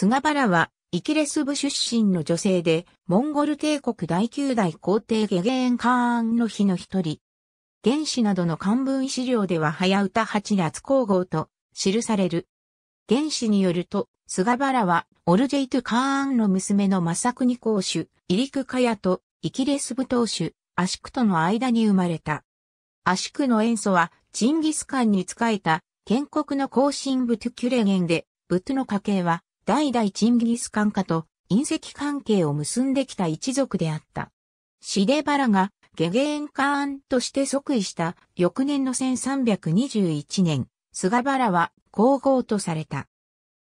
菅原は、イキレス部出身の女性で、モンゴル帝国第9代皇帝ゲゲーン・カーンの日の一人。原始などの漢文資料では早歌八月皇后と記される。原始によると、菅原は、オルジェイト・カーンの娘のマサクニ公主、イリク・カヤと、イキレス部当主、アシクとの間に生まれた。アシクの塩素は、チンギスカンに仕えた、建国の後進部トゥキュレゲンで、ブトゥの家系は、代々チンギスカン家と隕石関係を結んできた一族であった。シデバラがゲゲエンカーンとして即位した翌年の1321年、菅原は皇后とされた。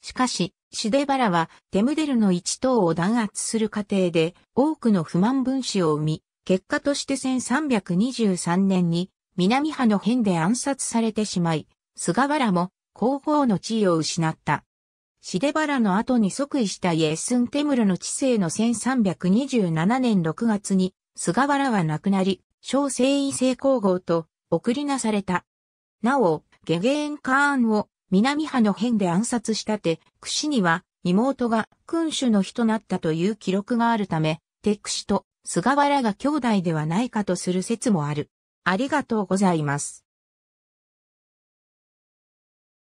しかし、シデバラはテムデルの一党を弾圧する過程で多くの不満分子を生み、結果として1323年に南派の変で暗殺されてしまい、菅原も皇后の地位を失った。シデバラの後に即位したイエスンテムルの治世の1327年6月に、菅原は亡くなり、小聖位聖皇后と送りなされた。なお、ゲゲーン・カーンを南派の変で暗殺したて、クシには妹が君主の日となったという記録があるため、テクシと菅原が兄弟ではないかとする説もある。ありがとうございます。